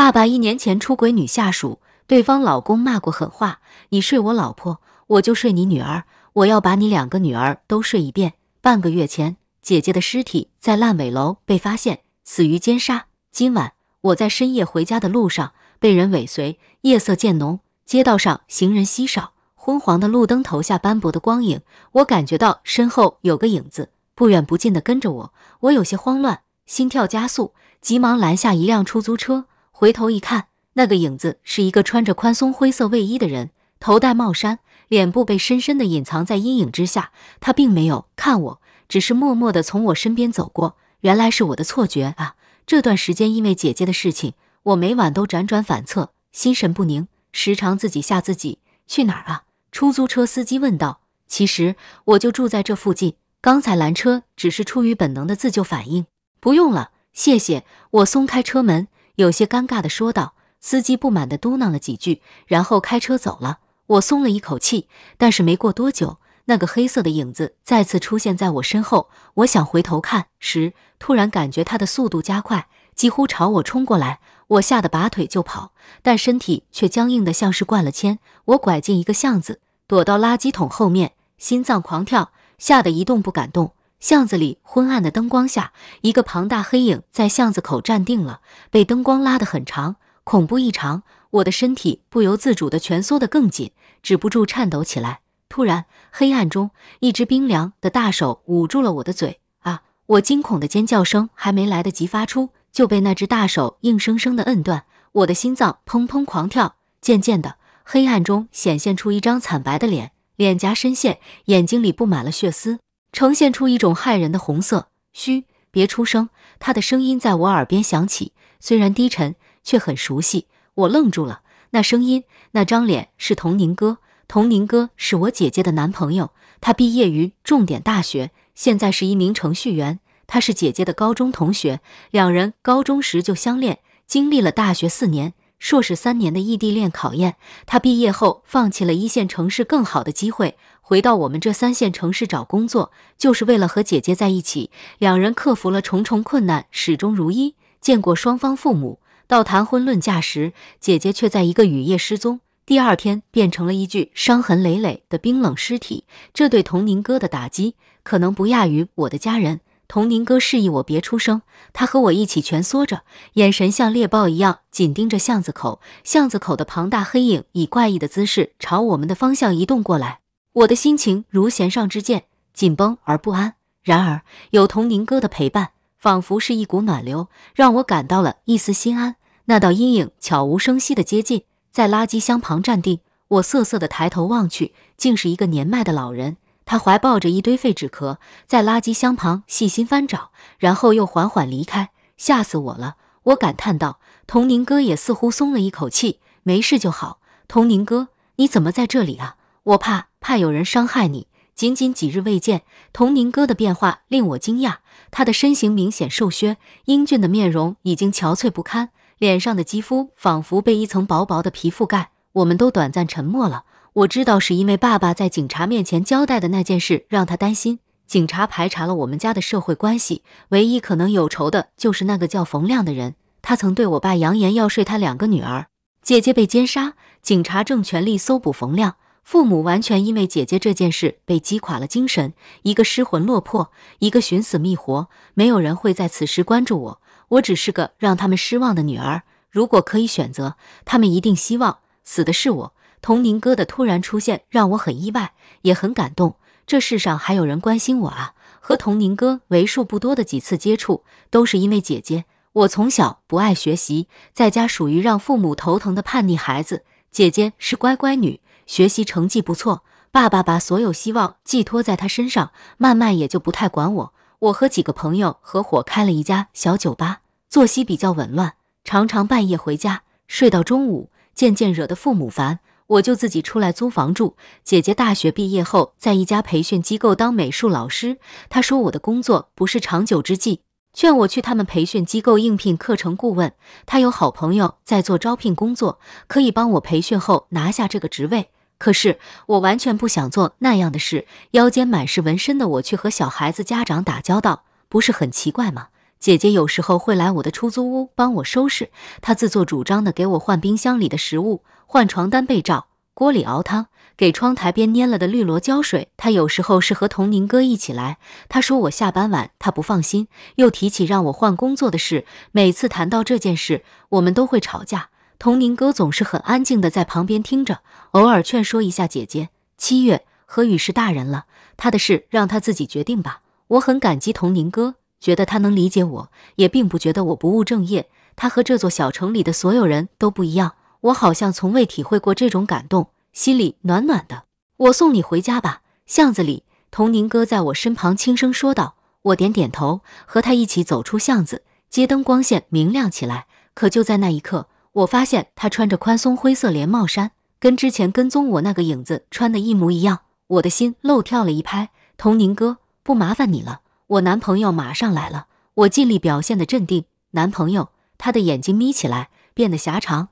爸爸一年前出轨女下属，对方老公骂过狠话：“你睡我老婆，我就睡你女儿，我要把你两个女儿都睡一遍。”半个月前，姐姐的尸体在烂尾楼被发现，死于奸杀。今晚，我在深夜回家的路上被人尾随，夜色渐浓，街道上行人稀少，昏黄的路灯投下斑驳的光影，我感觉到身后有个影子，不远不近地跟着我，我有些慌乱，心跳加速，急忙拦下一辆出租车。回头一看，那个影子是一个穿着宽松灰色卫衣的人，头戴帽衫，脸部被深深的隐藏在阴影之下。他并没有看我，只是默默地从我身边走过。原来是我的错觉啊！这段时间因为姐姐的事情，我每晚都辗转反侧，心神不宁，时常自己吓自己。去哪儿啊？出租车司机问道。其实我就住在这附近，刚才拦车只是出于本能的自救反应。不用了，谢谢。我松开车门。有些尴尬的说道，司机不满的嘟囔了几句，然后开车走了。我松了一口气，但是没过多久，那个黑色的影子再次出现在我身后。我想回头看时，突然感觉它的速度加快，几乎朝我冲过来。我吓得拔腿就跑，但身体却僵硬的像是灌了铅。我拐进一个巷子，躲到垃圾桶后面，心脏狂跳，吓得一动不敢动。巷子里昏暗的灯光下，一个庞大黑影在巷子口站定了，被灯光拉得很长，恐怖异常。我的身体不由自主地蜷缩得更紧，止不住颤抖起来。突然，黑暗中一只冰凉的大手捂住了我的嘴。啊！我惊恐的尖叫声还没来得及发出，就被那只大手硬生生地摁断。我的心脏砰砰狂跳。渐渐的，黑暗中显现出一张惨白的脸，脸颊深陷，眼睛里布满了血丝。呈现出一种骇人的红色。嘘，别出声。他的声音在我耳边响起，虽然低沉，却很熟悉。我愣住了。那声音，那张脸，是童宁哥。童宁哥是我姐姐的男朋友，他毕业于重点大学，现在是一名程序员。他是姐姐的高中同学，两人高中时就相恋，经历了大学四年。硕士三年的异地恋考验，他毕业后放弃了一线城市更好的机会，回到我们这三线城市找工作，就是为了和姐姐在一起。两人克服了重重困难，始终如一，见过双方父母，到谈婚论嫁时，姐姐却在一个雨夜失踪，第二天变成了一具伤痕累累的冰冷尸体。这对童宁哥的打击，可能不亚于我的家人。童宁哥示意我别出声，他和我一起蜷缩着，眼神像猎豹一样紧盯着巷子口。巷子口的庞大黑影以怪异的姿势朝我们的方向移动过来。我的心情如弦上之箭，紧绷而不安。然而有童宁哥的陪伴，仿佛是一股暖流，让我感到了一丝心安。那道阴影悄无声息地接近，在垃圾箱旁站定。我瑟瑟地抬头望去，竟是一个年迈的老人。他怀抱着一堆废纸壳，在垃圾箱旁细心翻找，然后又缓缓离开。吓死我了！我感叹道。童宁哥也似乎松了一口气，没事就好。童宁哥，你怎么在这里啊？我怕，怕有人伤害你。仅仅几日未见，童宁哥的变化令我惊讶。他的身形明显瘦削，英俊的面容已经憔悴不堪，脸上的肌肤仿佛被一层薄薄的皮覆盖。我们都短暂沉默了。我知道是因为爸爸在警察面前交代的那件事让他担心。警察排查了我们家的社会关系，唯一可能有仇的就是那个叫冯亮的人。他曾对我爸扬言要睡他两个女儿。姐姐被奸杀，警察正全力搜捕冯亮。父母完全因为姐姐这件事被击垮了精神，一个失魂落魄，一个寻死觅活。没有人会在此时关注我，我只是个让他们失望的女儿。如果可以选择，他们一定希望死的是我。童宁哥的突然出现让我很意外，也很感动。这世上还有人关心我啊！和童宁哥为数不多的几次接触，都是因为姐姐。我从小不爱学习，在家属于让父母头疼的叛逆孩子。姐姐是乖乖女，学习成绩不错，爸爸把所有希望寄托在她身上，慢慢也就不太管我。我和几个朋友合伙开了一家小酒吧，作息比较紊乱，常常半夜回家，睡到中午，渐渐惹得父母烦。我就自己出来租房住。姐姐大学毕业后，在一家培训机构当美术老师。她说我的工作不是长久之计，劝我去他们培训机构应聘课程顾问。她有好朋友在做招聘工作，可以帮我培训后拿下这个职位。可是我完全不想做那样的事。腰间满是纹身的我去和小孩子家长打交道，不是很奇怪吗？姐姐有时候会来我的出租屋帮我收拾，她自作主张的给我换冰箱里的食物。换床单被罩，锅里熬汤，给窗台边蔫了的绿萝浇水。他有时候是和童宁哥一起来。他说我下班晚，他不放心。又提起让我换工作的事。每次谈到这件事，我们都会吵架。童宁哥总是很安静的在旁边听着，偶尔劝说一下姐姐。七月何雨是大人了，他的事让他自己决定吧。我很感激童宁哥，觉得他能理解我，也并不觉得我不务正业。他和这座小城里的所有人都不一样。我好像从未体会过这种感动，心里暖暖的。我送你回家吧。巷子里，童宁哥在我身旁轻声说道。我点点头，和他一起走出巷子。街灯光线明亮起来，可就在那一刻，我发现他穿着宽松灰色连帽衫，跟之前跟踪我那个影子穿的一模一样。我的心漏跳了一拍。童宁哥，不麻烦你了，我男朋友马上来了。我尽力表现的镇定。男朋友，他的眼睛眯起来，变得狭长。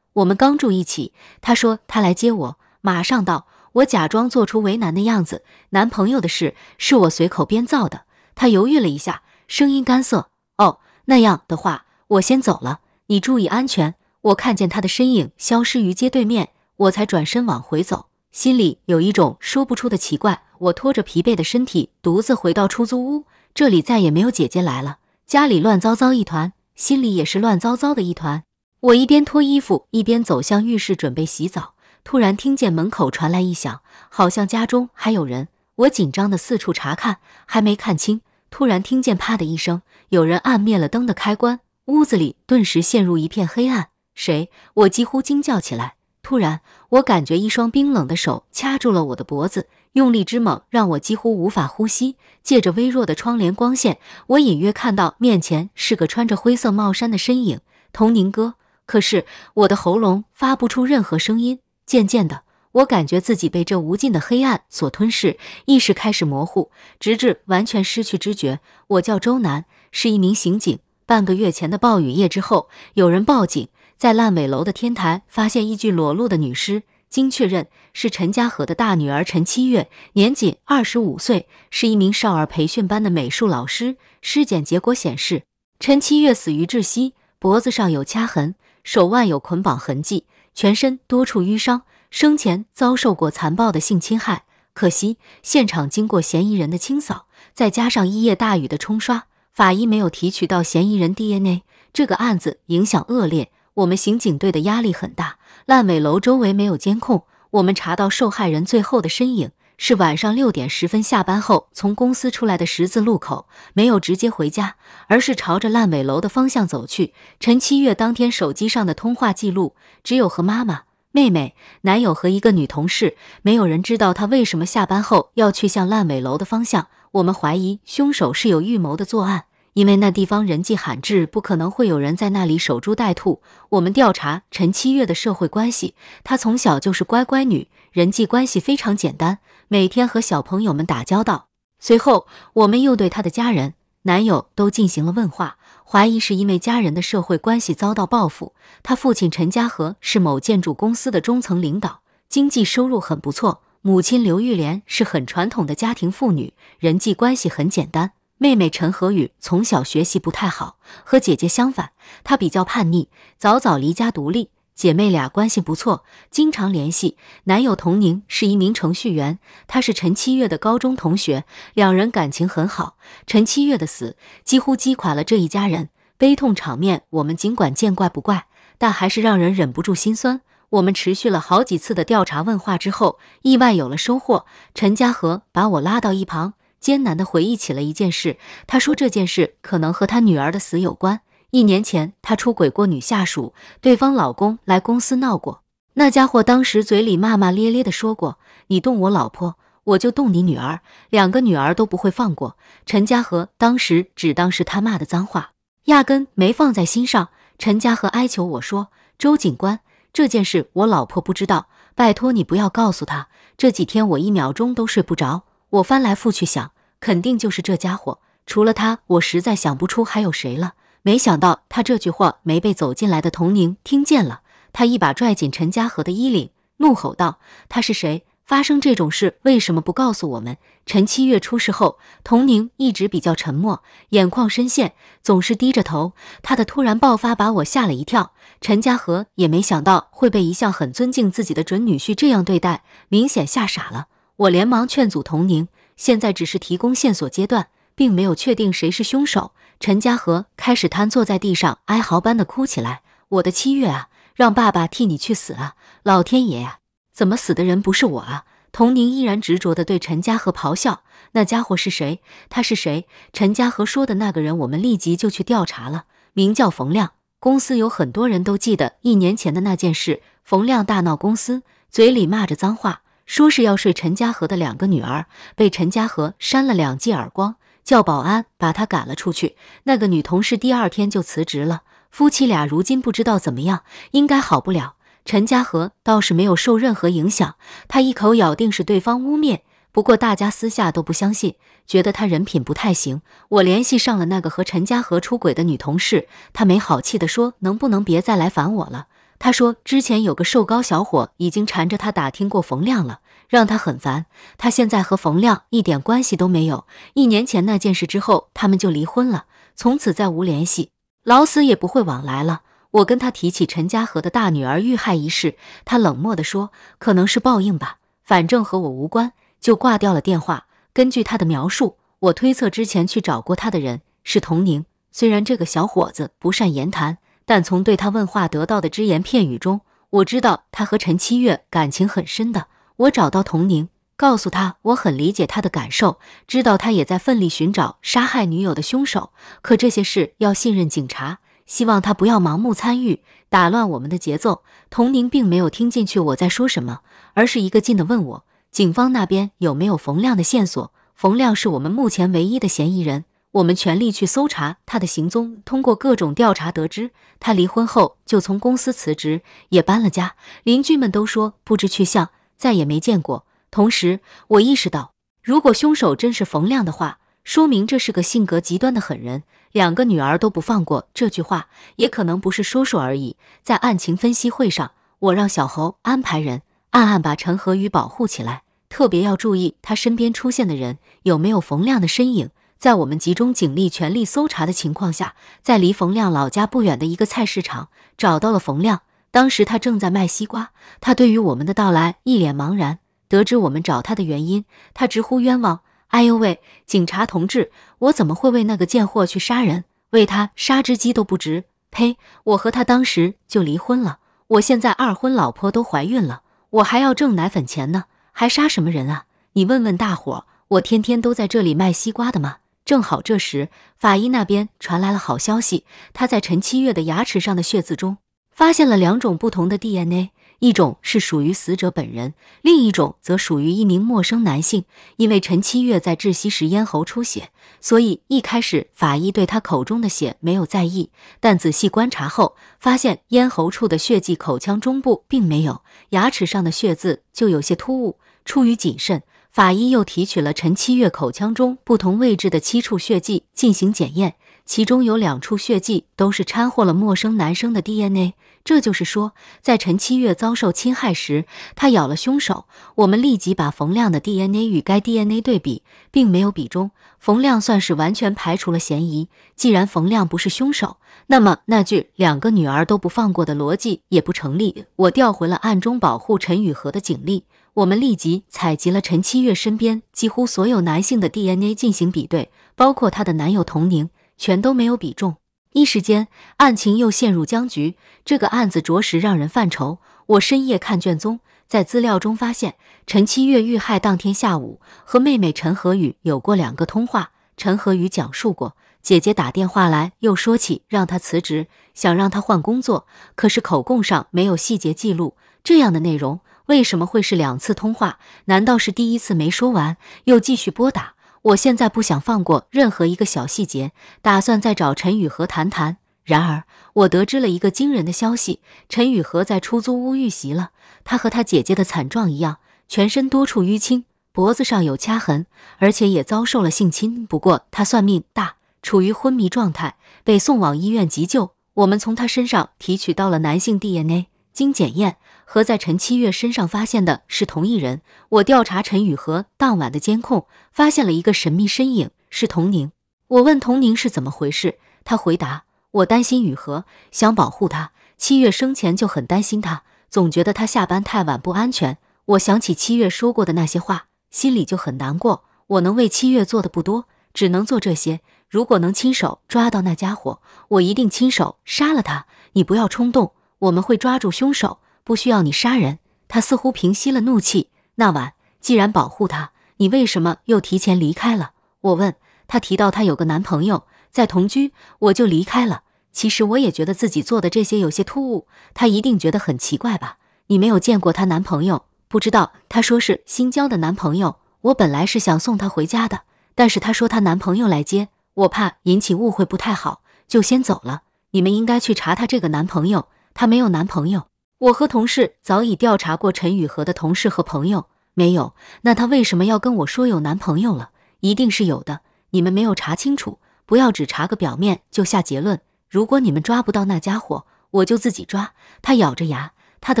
我们刚住一起，他说他来接我，马上到。我假装做出为难的样子。男朋友的事是我随口编造的。他犹豫了一下，声音干涩：“哦，那样的话，我先走了，你注意安全。”我看见他的身影消失于街对面，我才转身往回走，心里有一种说不出的奇怪。我拖着疲惫的身体独自回到出租屋，这里再也没有姐姐来了，家里乱糟糟一团，心里也是乱糟糟的一团。我一边脱衣服，一边走向浴室准备洗澡，突然听见门口传来一响，好像家中还有人。我紧张地四处查看，还没看清，突然听见啪的一声，有人按灭了灯的开关，屋子里顿时陷入一片黑暗。谁？我几乎惊叫起来。突然，我感觉一双冰冷的手掐住了我的脖子，用力之猛，让我几乎无法呼吸。借着微弱的窗帘光线，我隐约看到面前是个穿着灰色帽衫的身影，童宁哥。可是我的喉咙发不出任何声音。渐渐的，我感觉自己被这无尽的黑暗所吞噬，意识开始模糊，直至完全失去知觉。我叫周南，是一名刑警。半个月前的暴雨夜之后，有人报警，在烂尾楼的天台发现一具裸露的女尸，经确认是陈家河的大女儿陈七月，年仅二十五岁，是一名少儿培训班的美术老师。尸检结果显示，陈七月死于窒息，脖子上有掐痕。手腕有捆绑痕迹，全身多处淤伤，生前遭受过残暴的性侵害。可惜现场经过嫌疑人的清扫，再加上一夜大雨的冲刷，法医没有提取到嫌疑人 DNA。这个案子影响恶劣，我们刑警队的压力很大。烂尾楼周围没有监控，我们查到受害人最后的身影。是晚上六点十分下班后从公司出来的十字路口，没有直接回家，而是朝着烂尾楼的方向走去。陈七月当天手机上的通话记录只有和妈妈、妹妹、男友和一个女同事，没有人知道她为什么下班后要去向烂尾楼的方向。我们怀疑凶手是有预谋的作案，因为那地方人迹罕至，不可能会有人在那里守株待兔。我们调查陈七月的社会关系，她从小就是乖乖女。人际关系非常简单，每天和小朋友们打交道。随后，我们又对他的家人、男友都进行了问话，怀疑是因为家人的社会关系遭到报复。他父亲陈家和是某建筑公司的中层领导，经济收入很不错。母亲刘玉莲是很传统的家庭妇女，人际关系很简单。妹妹陈和雨从小学习不太好，和姐姐相反，她比较叛逆，早早离家独立。姐妹俩关系不错，经常联系。男友童宁是一名程序员，他是陈七月的高中同学，两人感情很好。陈七月的死几乎击垮了这一家人，悲痛场面我们尽管见怪不怪，但还是让人忍不住心酸。我们持续了好几次的调查问话之后，意外有了收获。陈家和把我拉到一旁，艰难地回忆起了一件事。他说这件事可能和他女儿的死有关。一年前，他出轨过女下属，对方老公来公司闹过。那家伙当时嘴里骂骂咧咧的说过：“你动我老婆，我就动你女儿，两个女儿都不会放过。”陈家和当时只当是他骂的脏话，压根没放在心上。陈家和哀求我说：“周警官，这件事我老婆不知道，拜托你不要告诉他。这几天我一秒钟都睡不着，我翻来覆去想，肯定就是这家伙。除了他，我实在想不出还有谁了。”没想到他这句话没被走进来的童宁听见了，他一把拽紧陈家和的衣领，怒吼道：“他是谁？发生这种事为什么不告诉我们？”陈七月出事后，童宁一直比较沉默，眼眶深陷，总是低着头。他的突然爆发把我吓了一跳。陈家和也没想到会被一向很尊敬自己的准女婿这样对待，明显吓傻了。我连忙劝阻童宁：“现在只是提供线索阶段，并没有确定谁是凶手。”陈家和开始瘫坐在地上，哀嚎般的哭起来：“我的七月啊，让爸爸替你去死啊！老天爷呀，怎么死的人不是我啊？”童宁依然执着的对陈家和咆哮：“那家伙是谁？他是谁？”陈家和说的那个人，我们立即就去调查了，名叫冯亮。公司有很多人都记得一年前的那件事：冯亮大闹公司，嘴里骂着脏话，说是要睡陈家和的两个女儿，被陈家和扇了两记耳光。叫保安把他赶了出去。那个女同事第二天就辞职了。夫妻俩如今不知道怎么样，应该好不了。陈家和倒是没有受任何影响，他一口咬定是对方污蔑。不过大家私下都不相信，觉得他人品不太行。我联系上了那个和陈家和出轨的女同事，她没好气地说：“能不能别再来烦我了？”她说之前有个瘦高小伙已经缠着他打听过冯亮了。让他很烦。他现在和冯亮一点关系都没有。一年前那件事之后，他们就离婚了，从此再无联系，老死也不会往来了。我跟他提起陈家河的大女儿遇害一事，他冷漠地说：“可能是报应吧，反正和我无关。”就挂掉了电话。根据他的描述，我推测之前去找过他的人是童宁。虽然这个小伙子不善言谈，但从对他问话得到的只言片语中，我知道他和陈七月感情很深的。我找到童宁，告诉他我很理解他的感受，知道他也在奋力寻找杀害女友的凶手。可这些事要信任警察，希望他不要盲目参与，打乱我们的节奏。童宁并没有听进去我在说什么，而是一个劲地问我，警方那边有没有冯亮的线索？冯亮是我们目前唯一的嫌疑人，我们全力去搜查他的行踪。通过各种调查得知，他离婚后就从公司辞职，也搬了家，邻居们都说不知去向。再也没见过。同时，我意识到，如果凶手真是冯亮的话，说明这是个性格极端的狠人，两个女儿都不放过。这句话也可能不是说说而已。在案情分析会上，我让小侯安排人暗暗把陈和宇保护起来，特别要注意他身边出现的人有没有冯亮的身影。在我们集中警力全力搜查的情况下，在离冯亮老家不远的一个菜市场，找到了冯亮。当时他正在卖西瓜，他对于我们的到来一脸茫然。得知我们找他的原因，他直呼冤枉：“哎呦喂，警察同志，我怎么会为那个贱货去杀人？为他杀只鸡都不值！呸！我和他当时就离婚了。我现在二婚，老婆都怀孕了，我还要挣奶粉钱呢，还杀什么人啊？你问问大伙，我天天都在这里卖西瓜的吗？”正好这时，法医那边传来了好消息，他在陈七月的牙齿上的血渍中。发现了两种不同的 DNA，一种是属于死者本人，另一种则属于一名陌生男性。因为陈七月在窒息时咽喉出血，所以一开始法医对他口中的血没有在意，但仔细观察后，发现咽喉处的血迹，口腔中部并没有，牙齿上的血渍就有些突兀。出于谨慎，法医又提取了陈七月口腔中不同位置的七处血迹进行检验。其中有两处血迹都是掺和了陌生男生的 DNA，这就是说，在陈七月遭受侵害时，他咬了凶手。我们立即把冯亮的 DNA 与该 DNA 对比，并没有比中，冯亮算是完全排除了嫌疑。既然冯亮不是凶手，那么那句“两个女儿都不放过的”逻辑也不成立。我调回了暗中保护陈雨禾的警力，我们立即采集了陈七月身边几乎所有男性的 DNA 进行比对，包括她的男友童宁。全都没有比重，一时间案情又陷入僵局。这个案子着实让人犯愁。我深夜看卷宗，在资料中发现，陈七月遇害当天下午和妹妹陈和宇有过两个通话。陈和宇讲述过，姐姐打电话来，又说起让他辞职，想让他换工作。可是口供上没有细节记录这样的内容，为什么会是两次通话？难道是第一次没说完，又继续拨打？我现在不想放过任何一个小细节，打算再找陈宇和谈谈。然而，我得知了一个惊人的消息：陈宇和在出租屋遇袭了。他和他姐姐的惨状一样，全身多处淤青，脖子上有掐痕，而且也遭受了性侵。不过，他算命大，处于昏迷状态，被送往医院急救。我们从他身上提取到了男性 DNA。经检验，和在陈七月身上发现的是同一人。我调查陈雨和当晚的监控，发现了一个神秘身影，是童宁。我问童宁是怎么回事，他回答：“我担心雨荷，想保护他。七月生前就很担心他，总觉得他下班太晚不安全。”我想起七月说过的那些话，心里就很难过。我能为七月做的不多，只能做这些。如果能亲手抓到那家伙，我一定亲手杀了他。你不要冲动。我们会抓住凶手，不需要你杀人。他似乎平息了怒气。那晚既然保护她，你为什么又提前离开了？我问她，提到她有个男朋友在同居，我就离开了。其实我也觉得自己做的这些有些突兀，她一定觉得很奇怪吧？你没有见过她男朋友，不知道她说是新交的男朋友。我本来是想送她回家的，但是她说她男朋友来接，我怕引起误会不太好，就先走了。你们应该去查她这个男朋友。她没有男朋友。我和同事早已调查过陈雨禾的同事和朋友，没有。那她为什么要跟我说有男朋友了？一定是有的。你们没有查清楚，不要只查个表面就下结论。如果你们抓不到那家伙，我就自己抓。他咬着牙，他的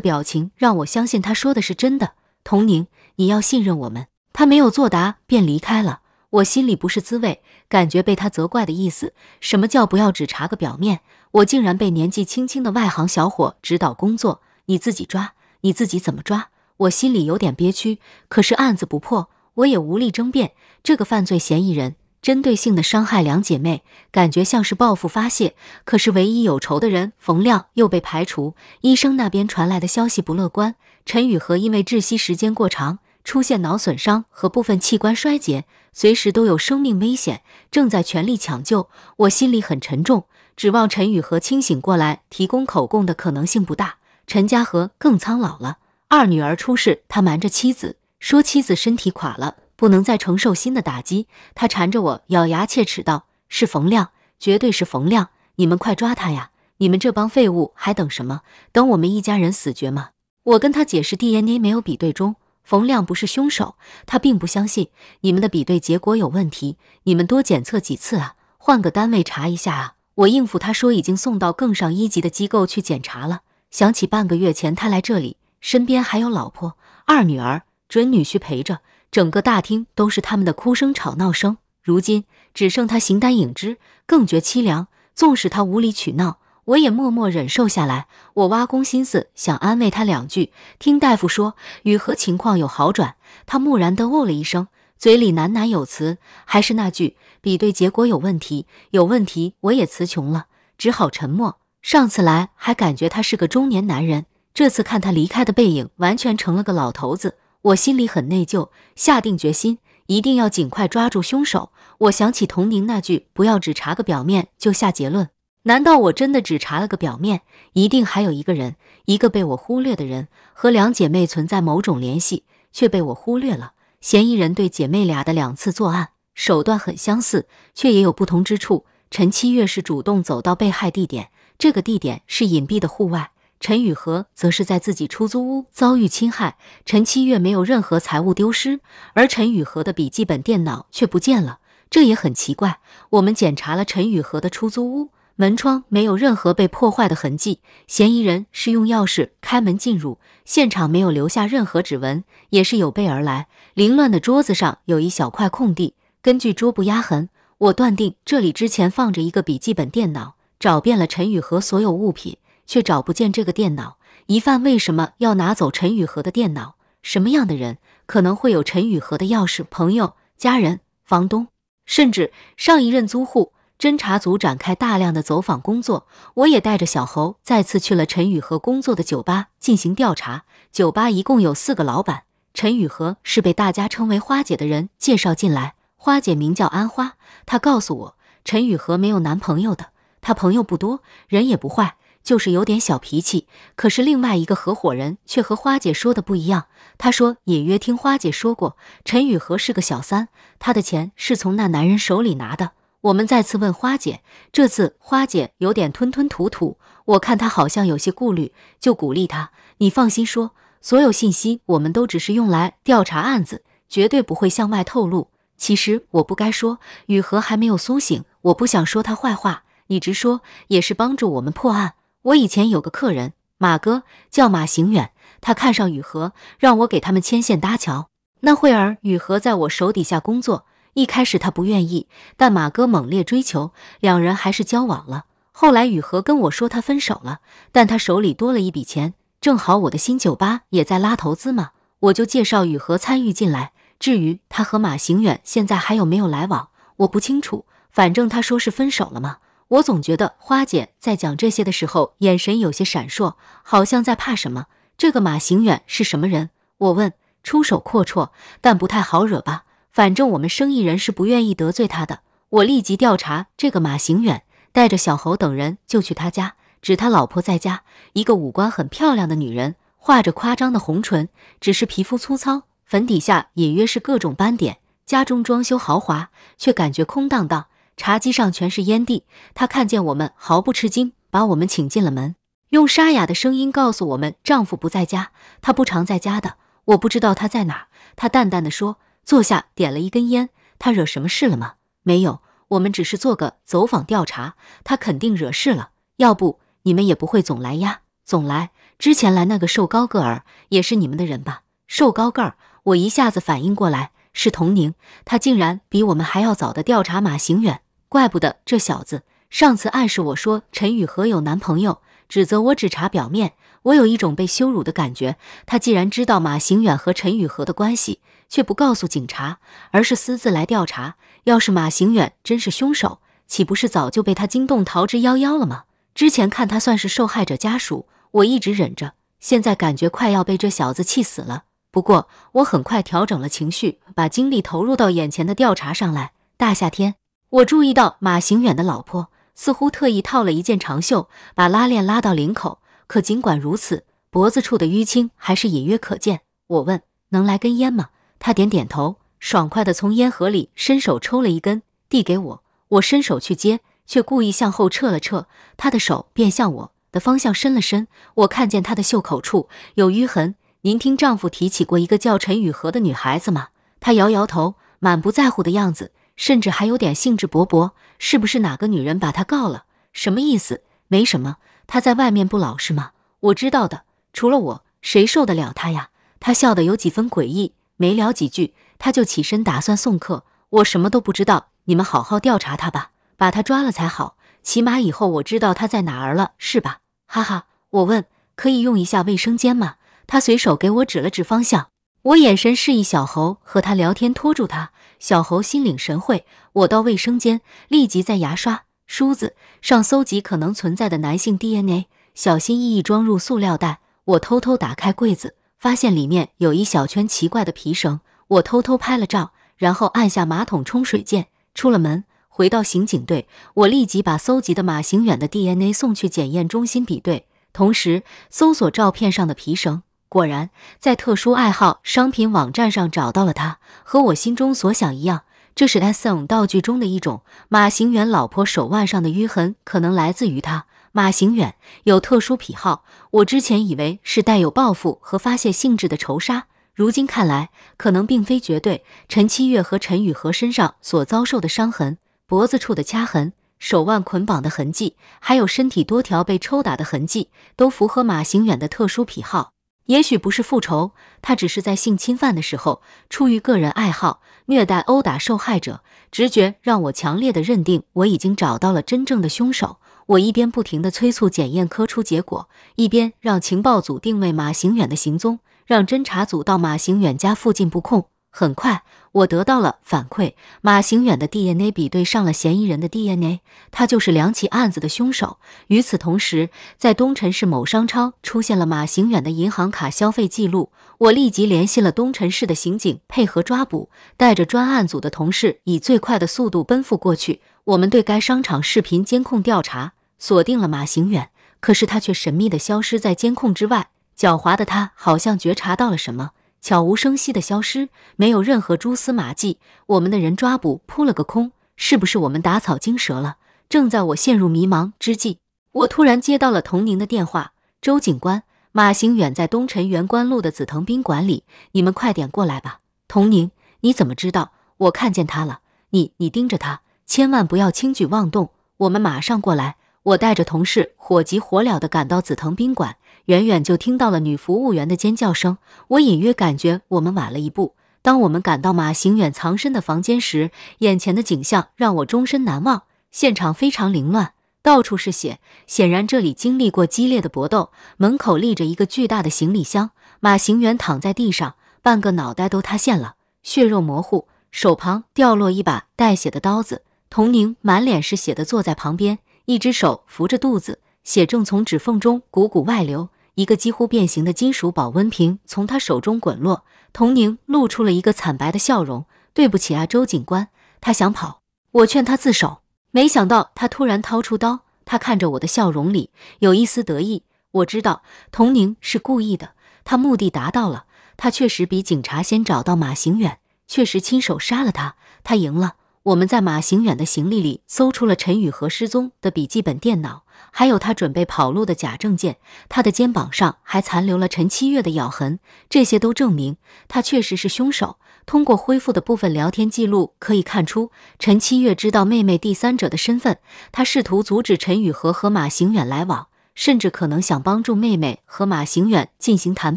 表情让我相信他说的是真的。童宁，你要信任我们。他没有作答，便离开了。我心里不是滋味，感觉被他责怪的意思。什么叫不要只查个表面？我竟然被年纪轻轻的外行小伙指导工作，你自己抓，你自己怎么抓？我心里有点憋屈。可是案子不破，我也无力争辩。这个犯罪嫌疑人针对性的伤害两姐妹，感觉像是报复发泄。可是唯一有仇的人冯亮又被排除。医生那边传来的消息不乐观，陈雨和因为窒息时间过长。出现脑损伤和部分器官衰竭，随时都有生命危险，正在全力抢救。我心里很沉重，指望陈宇和清醒过来提供口供的可能性不大。陈家和更苍老了，二女儿出事，他瞒着妻子，说妻子身体垮了，不能再承受新的打击。他缠着我，咬牙切齿道：“是冯亮，绝对是冯亮！你们快抓他呀！你们这帮废物还等什么？等我们一家人死绝吗？”我跟他解释，DNA 没有比对中。冯亮不是凶手，他并不相信你们的比对结果有问题，你们多检测几次啊，换个单位查一下啊。我应付他说已经送到更上一级的机构去检查了。想起半个月前他来这里，身边还有老婆、二女儿、准女婿陪着，整个大厅都是他们的哭声、吵闹声。如今只剩他形单影只，更觉凄凉。纵使他无理取闹。我也默默忍受下来。我挖空心思想安慰他两句。听大夫说雨禾情况有好转，他木然地哦了一声，嘴里喃喃有词，还是那句比对结果有问题。有问题，我也词穷了，只好沉默。上次来还感觉他是个中年男人，这次看他离开的背影，完全成了个老头子。我心里很内疚，下定决心一定要尽快抓住凶手。我想起童宁那句：“不要只查个表面就下结论。”难道我真的只查了个表面？一定还有一个人，一个被我忽略的人，和两姐妹存在某种联系，却被我忽略了。嫌疑人对姐妹俩的两次作案手段很相似，却也有不同之处。陈七月是主动走到被害地点，这个地点是隐蔽的户外；陈雨禾则是在自己出租屋遭遇侵害。陈七月没有任何财物丢失，而陈雨禾的笔记本电脑却不见了，这也很奇怪。我们检查了陈雨禾的出租屋。门窗没有任何被破坏的痕迹，嫌疑人是用钥匙开门进入，现场没有留下任何指纹，也是有备而来。凌乱的桌子上有一小块空地，根据桌布压痕，我断定这里之前放着一个笔记本电脑。找遍了陈宇和所有物品，却找不见这个电脑。疑犯为什么要拿走陈宇和的电脑？什么样的人可能会有陈宇和的钥匙？朋友、家人、房东，甚至上一任租户？侦查组展开大量的走访工作，我也带着小侯再次去了陈雨和工作的酒吧进行调查。酒吧一共有四个老板，陈雨和是被大家称为“花姐”的人介绍进来。花姐名叫安花，她告诉我，陈雨和没有男朋友的，他朋友不多，人也不坏，就是有点小脾气。可是另外一个合伙人却和花姐说的不一样，他说隐约听花姐说过，陈雨和是个小三，他的钱是从那男人手里拿的。我们再次问花姐，这次花姐有点吞吞吐吐，我看她好像有些顾虑，就鼓励她：“你放心说，所有信息我们都只是用来调查案子，绝对不会向外透露。”其实我不该说，雨禾还没有苏醒，我不想说他坏话。你直说，也是帮助我们破案。我以前有个客人，马哥叫马行远，他看上雨禾，让我给他们牵线搭桥。那会儿雨禾在我手底下工作。一开始他不愿意，但马哥猛烈追求，两人还是交往了。后来雨禾跟我说他分手了，但他手里多了一笔钱，正好我的新酒吧也在拉投资嘛，我就介绍雨禾参与进来。至于他和马行远现在还有没有来往，我不清楚。反正他说是分手了嘛。我总觉得花姐在讲这些的时候眼神有些闪烁，好像在怕什么。这个马行远是什么人？我问。出手阔绰，但不太好惹吧？反正我们生意人是不愿意得罪他的。我立即调查这个马行远，带着小侯等人就去他家，指他老婆在家。一个五官很漂亮的女人，画着夸张的红唇，只是皮肤粗糙，粉底下隐约是各种斑点。家中装修豪华，却感觉空荡荡，茶几上全是烟蒂。他看见我们毫不吃惊，把我们请进了门，用沙哑的声音告诉我们丈夫不在家，她不常在家的，我不知道他在哪。他淡淡的说。坐下，点了一根烟。他惹什么事了吗？没有，我们只是做个走访调查。他肯定惹事了，要不你们也不会总来呀。总来之前来那个瘦高个儿也是你们的人吧？瘦高个儿，我一下子反应过来，是童宁。他竟然比我们还要早的调查马行远，怪不得这小子上次暗示我说陈雨和有男朋友。指责我只查表面，我有一种被羞辱的感觉。他既然知道马行远和陈宇和的关系，却不告诉警察，而是私自来调查。要是马行远真是凶手，岂不是早就被他惊动逃之夭夭了吗？之前看他算是受害者家属，我一直忍着，现在感觉快要被这小子气死了。不过我很快调整了情绪，把精力投入到眼前的调查上来。大夏天，我注意到马行远的老婆。似乎特意套了一件长袖，把拉链拉到领口。可尽管如此，脖子处的淤青还是隐约可见。我问：“能来根烟吗？”他点点头，爽快地从烟盒里伸手抽了一根，递给我。我伸手去接，却故意向后撤了撤，他的手便向我的方向伸了伸。我看见他的袖口处有淤痕。您听丈夫提起过一个叫陈雨禾的女孩子吗？他摇摇头，满不在乎的样子。甚至还有点兴致勃勃，是不是哪个女人把他告了？什么意思？没什么，他在外面不老实吗？我知道的，除了我，谁受得了他呀？他笑得有几分诡异，没聊几句，他就起身打算送客。我什么都不知道，你们好好调查他吧，把他抓了才好，起码以后我知道他在哪儿了，是吧？哈哈，我问，可以用一下卫生间吗？他随手给我指了指方向。我眼神示意小猴和他聊天，拖住他。小猴心领神会。我到卫生间，立即在牙刷、梳子上搜集可能存在的男性 DNA，小心翼翼装入塑料袋。我偷偷打开柜子，发现里面有一小圈奇怪的皮绳，我偷偷拍了照，然后按下马桶冲水键，出了门，回到刑警队，我立即把搜集的马行远的 DNA 送去检验中心比对，同时搜索照片上的皮绳。果然，在特殊爱好商品网站上找到了他，和我心中所想一样。这是 SM 道具中的一种。马行远老婆手腕上的淤痕，可能来自于他。马行远有特殊癖好，我之前以为是带有报复和发泄性质的仇杀，如今看来，可能并非绝对。陈七月和陈雨禾身上所遭受的伤痕、脖子处的掐痕、手腕捆绑的痕迹，还有身体多条被抽打的痕迹，都符合马行远的特殊癖好。也许不是复仇，他只是在性侵犯的时候出于个人爱好虐待殴打受害者。直觉让我强烈的认定我已经找到了真正的凶手。我一边不停的催促检验科出结果，一边让情报组定位马行远的行踪，让侦查组到马行远家附近布控。很快。我得到了反馈，马行远的 DNA 比对上了嫌疑人的 DNA，他就是两起案子的凶手。与此同时，在东城市某商超出现了马行远的银行卡消费记录，我立即联系了东城市的刑警配合抓捕，带着专案组的同事以最快的速度奔赴过去。我们对该商场视频监控调查，锁定了马行远，可是他却神秘的消失在监控之外，狡猾的他好像觉察到了什么。悄无声息的消失，没有任何蛛丝马迹。我们的人抓捕扑了个空，是不是我们打草惊蛇了？正在我陷入迷茫之际，我突然接到了童宁的电话：“周警官，马行远在东辰元关路的紫藤宾馆里，你们快点过来吧。”童宁，你怎么知道？我看见他了。你你盯着他，千万不要轻举妄动。我们马上过来。我带着同事火急火燎的赶到紫藤宾馆。远远就听到了女服务员的尖叫声，我隐约感觉我们晚了一步。当我们赶到马行远藏身的房间时，眼前的景象让我终身难忘。现场非常凌乱，到处是血，显然这里经历过激烈的搏斗。门口立着一个巨大的行李箱，马行远躺在地上，半个脑袋都塌陷了，血肉模糊，手旁掉落一把带血的刀子。童宁满脸是血的坐在旁边，一只手扶着肚子。血正从指缝中汩汩外流，一个几乎变形的金属保温瓶从他手中滚落。童宁露出了一个惨白的笑容：“对不起啊，周警官，他想跑，我劝他自首，没想到他突然掏出刀。他看着我的笑容里有一丝得意。我知道童宁是故意的，他目的达到了，他确实比警察先找到马行远，确实亲手杀了他，他赢了。”我们在马行远的行李里搜出了陈宇和失踪的笔记本电脑，还有他准备跑路的假证件。他的肩膀上还残留了陈七月的咬痕，这些都证明他确实是凶手。通过恢复的部分聊天记录可以看出，陈七月知道妹妹第三者的身份，他试图阻止陈宇和和马行远来往，甚至可能想帮助妹妹和马行远进行谈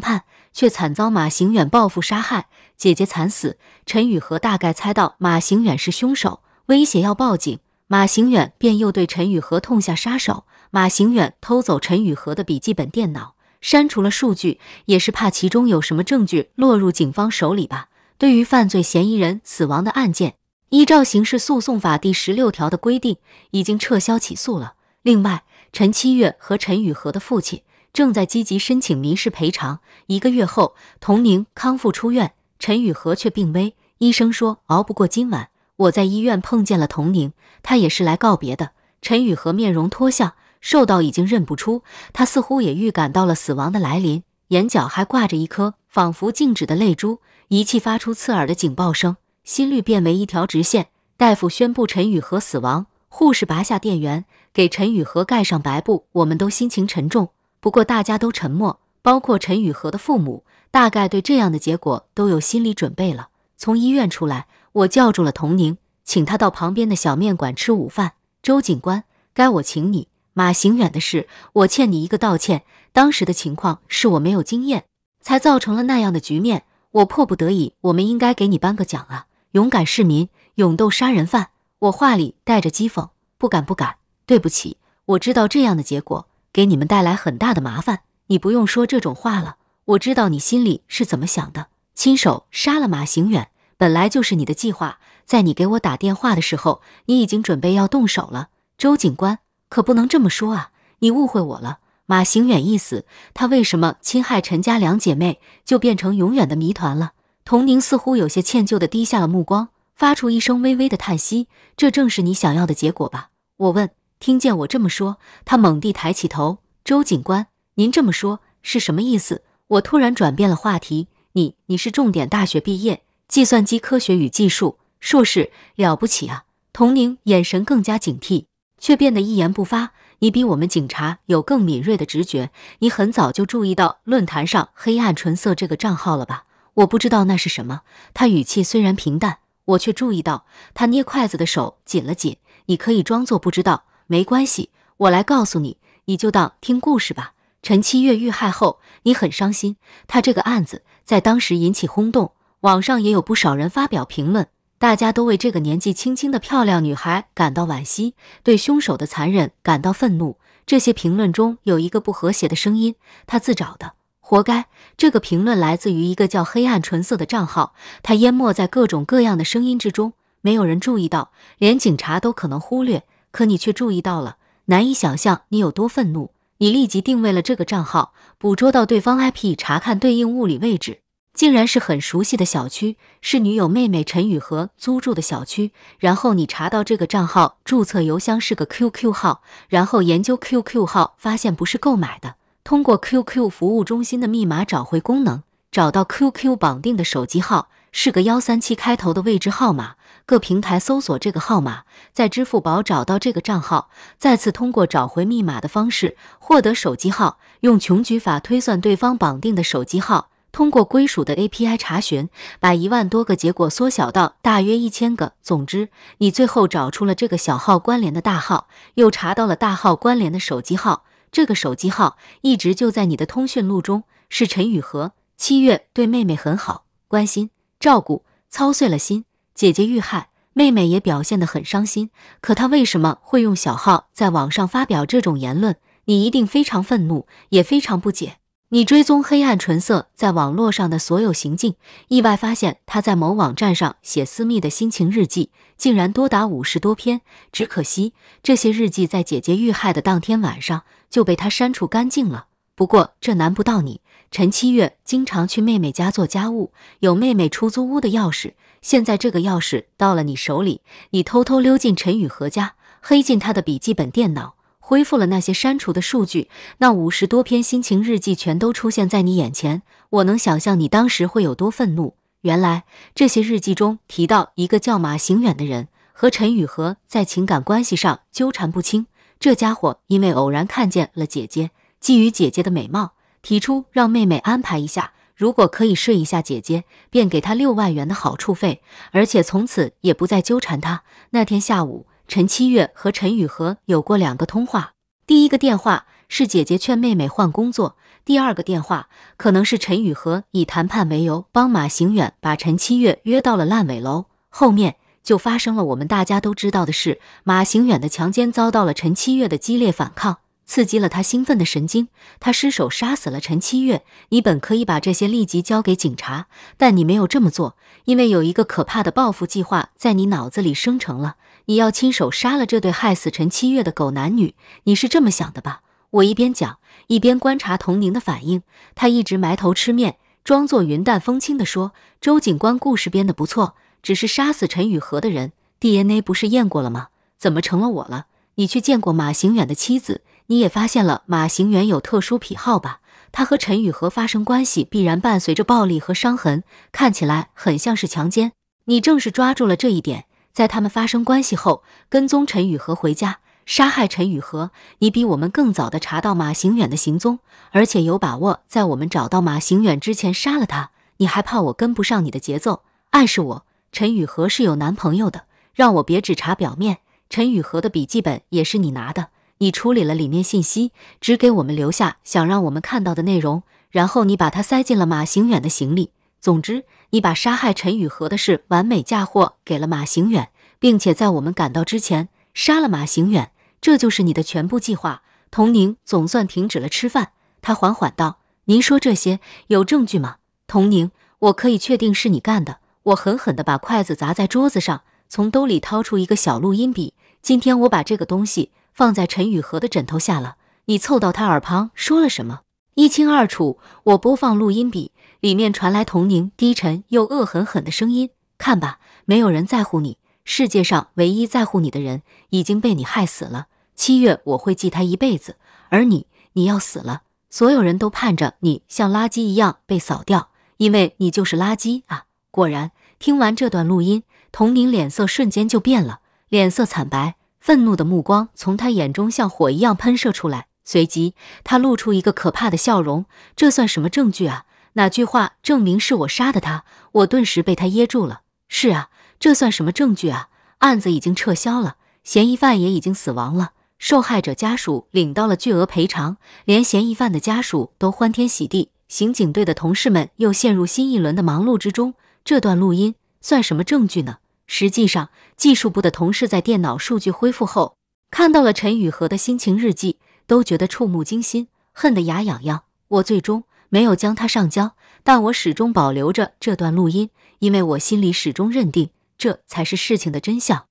判。却惨遭马行远报复杀害，姐姐惨死。陈宇和大概猜到马行远是凶手，威胁要报警，马行远便又对陈宇和痛下杀手。马行远偷走陈宇和的笔记本电脑，删除了数据，也是怕其中有什么证据落入警方手里吧。对于犯罪嫌疑人死亡的案件，依照刑事诉讼法第十六条的规定，已经撤销起诉了。另外，陈七月和陈宇和的父亲。正在积极申请民事赔偿。一个月后，童宁康复出院，陈雨禾却病危。医生说熬不过今晚。我在医院碰见了童宁，他也是来告别的。陈雨禾面容脱相，瘦到已经认不出。他似乎也预感到了死亡的来临，眼角还挂着一颗仿佛静止的泪珠。仪器发出刺耳的警报声，心率变为一条直线。大夫宣布陈雨禾死亡，护士拔下电源，给陈雨禾盖上白布。我们都心情沉重。不过大家都沉默，包括陈雨禾的父母，大概对这样的结果都有心理准备了。从医院出来，我叫住了童宁，请他到旁边的小面馆吃午饭。周警官，该我请你。马行远的事，我欠你一个道歉。当时的情况是我没有经验，才造成了那样的局面。我迫不得已，我们应该给你颁个奖啊！勇敢市民，勇斗杀人犯。我话里带着讥讽。不敢，不敢。对不起，我知道这样的结果。给你们带来很大的麻烦，你不用说这种话了。我知道你心里是怎么想的，亲手杀了马行远，本来就是你的计划。在你给我打电话的时候，你已经准备要动手了。周警官，可不能这么说啊！你误会我了。马行远一死，他为什么侵害陈家两姐妹，就变成永远的谜团了。童宁似乎有些歉疚地低下了目光，发出一声微微的叹息。这正是你想要的结果吧？我问。听见我这么说，他猛地抬起头：“周警官，您这么说是什么意思？”我突然转变了话题：“你你是重点大学毕业，计算机科学与技术硕士，了不起啊！”童宁眼神更加警惕，却变得一言不发。你比我们警察有更敏锐的直觉，你很早就注意到论坛上‘黑暗纯色’这个账号了吧？我不知道那是什么。他语气虽然平淡，我却注意到他捏筷子的手紧了紧。你可以装作不知道。没关系，我来告诉你，你就当听故事吧。陈七月遇害后，你很伤心。他这个案子在当时引起轰动，网上也有不少人发表评论，大家都为这个年纪轻轻的漂亮女孩感到惋惜，对凶手的残忍感到愤怒。这些评论中有一个不和谐的声音：“他自找的，活该。”这个评论来自于一个叫“黑暗纯色”的账号，它淹没在各种各样的声音之中，没有人注意到，连警察都可能忽略。可你却注意到了，难以想象你有多愤怒。你立即定位了这个账号，捕捉到对方 IP，查看对应物理位置，竟然是很熟悉的小区，是女友妹妹陈雨荷租住的小区。然后你查到这个账号注册邮箱是个 QQ 号，然后研究 QQ 号，发现不是购买的。通过 QQ 服务中心的密码找回功能，找到 QQ 绑定的手机号是个幺三七开头的位置号码。各平台搜索这个号码，在支付宝找到这个账号，再次通过找回密码的方式获得手机号，用穷举法推算对方绑定的手机号，通过归属的 API 查询，把一万多个结果缩小到大约一千个。总之，你最后找出了这个小号关联的大号，又查到了大号关联的手机号。这个手机号一直就在你的通讯录中，是陈雨禾。七月对妹妹很好，关心照顾，操碎了心。姐姐遇害，妹妹也表现得很伤心。可她为什么会用小号在网上发表这种言论？你一定非常愤怒，也非常不解。你追踪黑暗纯色在网络上的所有行径，意外发现他在某网站上写私密的心情日记，竟然多达五十多篇。只可惜这些日记在姐姐遇害的当天晚上就被他删除干净了。不过这难不到你，陈七月经常去妹妹家做家务，有妹妹出租屋的钥匙。现在这个钥匙到了你手里，你偷偷溜进陈雨荷家，黑进他的笔记本电脑，恢复了那些删除的数据。那五十多篇心情日记全都出现在你眼前，我能想象你当时会有多愤怒。原来这些日记中提到一个叫马行远的人和陈雨荷在情感关系上纠缠不清。这家伙因为偶然看见了姐姐，觊觎姐姐的美貌，提出让妹妹安排一下。如果可以睡一下姐姐，便给她六万元的好处费，而且从此也不再纠缠她。那天下午，陈七月和陈雨禾有过两个通话。第一个电话是姐姐劝妹妹换工作；第二个电话可能是陈雨禾以谈判为由，帮马行远把陈七月约到了烂尾楼。后面就发生了我们大家都知道的事：马行远的强奸遭到了陈七月的激烈反抗。刺激了他兴奋的神经，他失手杀死了陈七月。你本可以把这些立即交给警察，但你没有这么做，因为有一个可怕的报复计划在你脑子里生成了。你要亲手杀了这对害死陈七月的狗男女，你是这么想的吧？我一边讲，一边观察童宁的反应。他一直埋头吃面，装作云淡风轻地说：“周警官，故事编得不错，只是杀死陈雨禾的人 DNA 不是验过了吗？怎么成了我了？你去见过马行远的妻子？”你也发现了马行远有特殊癖好吧？他和陈宇和发生关系必然伴随着暴力和伤痕，看起来很像是强奸。你正是抓住了这一点，在他们发生关系后跟踪陈宇和回家，杀害陈宇和。你比我们更早的查到马行远的行踪，而且有把握在我们找到马行远之前杀了他。你还怕我跟不上你的节奏？暗示我陈宇和是有男朋友的，让我别只查表面。陈宇和的笔记本也是你拿的。你处理了里面信息，只给我们留下想让我们看到的内容，然后你把它塞进了马行远的行李。总之，你把杀害陈雨禾的事完美嫁祸给了马行远，并且在我们赶到之前杀了马行远。这就是你的全部计划。童宁总算停止了吃饭，他缓缓道：“您说这些有证据吗？”童宁，我可以确定是你干的。我狠狠地把筷子砸在桌子上，从兜里掏出一个小录音笔。今天我把这个东西。放在陈雨禾的枕头下了。你凑到他耳旁说了什么？一清二楚。我播放录音笔，里面传来童宁低沉又恶狠狠的声音：“看吧，没有人在乎你。世界上唯一在乎你的人已经被你害死了。七月，我会记他一辈子。而你，你要死了。所有人都盼着你像垃圾一样被扫掉，因为你就是垃圾啊！”果然，听完这段录音，童宁脸色瞬间就变了，脸色惨白。愤怒的目光从他眼中像火一样喷射出来，随即他露出一个可怕的笑容。这算什么证据啊？哪句话证明是我杀的他？我顿时被他噎住了。是啊，这算什么证据啊？案子已经撤销了，嫌疑犯也已经死亡了，受害者家属领到了巨额赔偿，连嫌疑犯的家属都欢天喜地。刑警队的同事们又陷入新一轮的忙碌之中。这段录音算什么证据呢？实际上，技术部的同事在电脑数据恢复后，看到了陈宇和的心情日记，都觉得触目惊心，恨得牙痒痒。我最终没有将它上交，但我始终保留着这段录音，因为我心里始终认定这才是事情的真相。